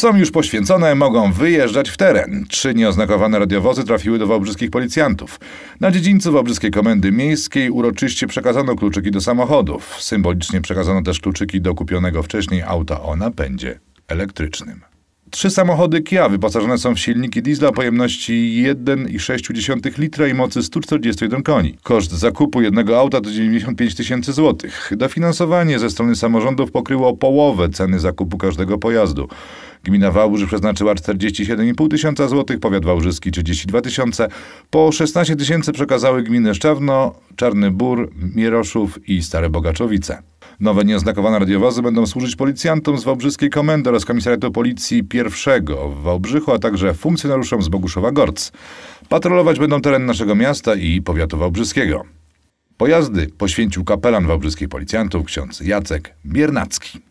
są już poświęcone, mogą wyjeżdżać w teren. Trzy nieoznakowane radiowozy trafiły do wałbrzyskich policjantów. Na dziedzińcu Wałbrzyskiej Komendy Miejskiej uroczyście przekazano kluczyki do samochodów. Symbolicznie przekazano też kluczyki do kupionego wcześniej auta o napędzie elektrycznym. Trzy samochody Kia wyposażone są w silniki diesla pojemności 1,6 litra i mocy 141 koni. Koszt zakupu jednego auta to 95 tysięcy złotych. Dofinansowanie ze strony samorządów pokryło połowę ceny zakupu każdego pojazdu. Gmina Wałbrzy przeznaczyła 47,5 tysiąca złotych, powiat wałbrzyski 32 tysiące. Po 16 tysięcy przekazały gminy Szczawno, Czarny Bór, Mieroszów i Stare Bogaczowice. Nowe nieoznakowane radiowozy będą służyć policjantom z Wałbrzyskiej Komendy oraz Komisariatu Policji I w Wałbrzychu, a także funkcjonariuszom z Boguszowa Gorc. Patrolować będą teren naszego miasta i powiatu wałbrzyskiego. Pojazdy poświęcił kapelan wałbrzyskich policjantów ksiądz Jacek Biernacki.